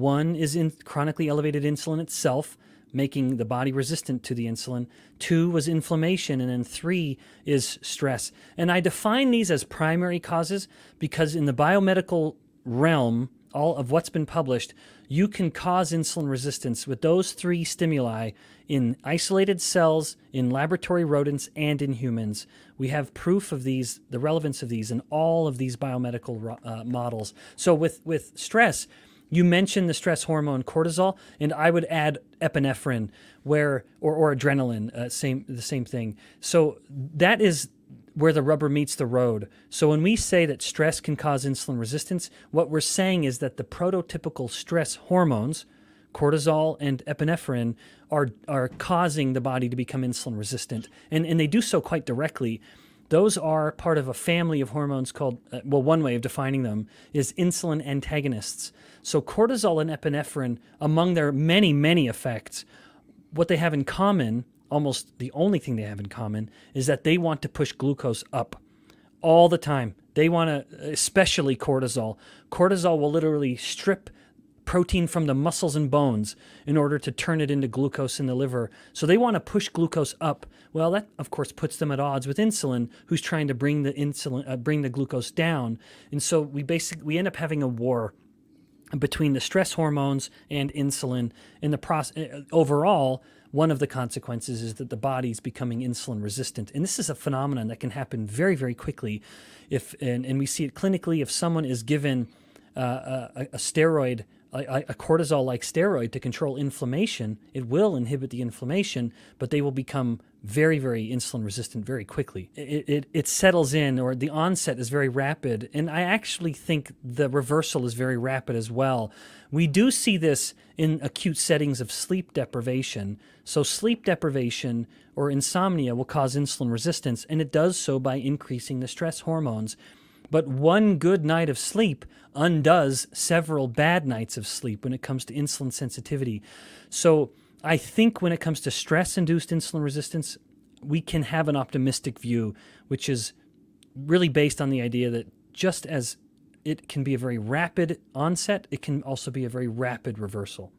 One is in chronically elevated insulin itself, making the body resistant to the insulin. Two was inflammation. And then three is stress. And I define these as primary causes because in the biomedical realm, all of what's been published, you can cause insulin resistance with those three stimuli in isolated cells, in laboratory rodents, and in humans. We have proof of these, the relevance of these in all of these biomedical uh, models. So with, with stress, you mentioned the stress hormone cortisol, and I would add epinephrine, where or, or adrenaline, uh, same the same thing. So that is where the rubber meets the road. So when we say that stress can cause insulin resistance, what we're saying is that the prototypical stress hormones, cortisol and epinephrine, are are causing the body to become insulin resistant, and and they do so quite directly. Those are part of a family of hormones called, uh, well, one way of defining them is insulin antagonists. So, cortisol and epinephrine, among their many, many effects, what they have in common, almost the only thing they have in common, is that they want to push glucose up all the time. They want to, especially cortisol. Cortisol will literally strip protein from the muscles and bones in order to turn it into glucose in the liver. So they want to push glucose up. Well, that of course puts them at odds with insulin, who's trying to bring the insulin uh, bring the glucose down. And so we basically we end up having a war between the stress hormones and insulin in the process uh, overall one of the consequences is that the body is becoming insulin resistant and this is a phenomenon that can happen very very quickly if and, and we see it clinically if someone is given uh, a, a steroid a, a cortisol like steroid to control inflammation, it will inhibit the inflammation, but they will become very, very insulin resistant very quickly. It, it, it, settles in, or the onset is very rapid. And I actually think the reversal is very rapid as well. We do see this in acute settings of sleep deprivation. So, sleep deprivation or insomnia will cause insulin resistance, and it does so by increasing the stress hormones. But one good night of sleep undoes several bad nights of sleep when it comes to insulin sensitivity. So I think when it comes to stress induced insulin resistance, we can have an optimistic view, which is really based on the idea that just as it can be a very rapid onset, it can also be a very rapid reversal.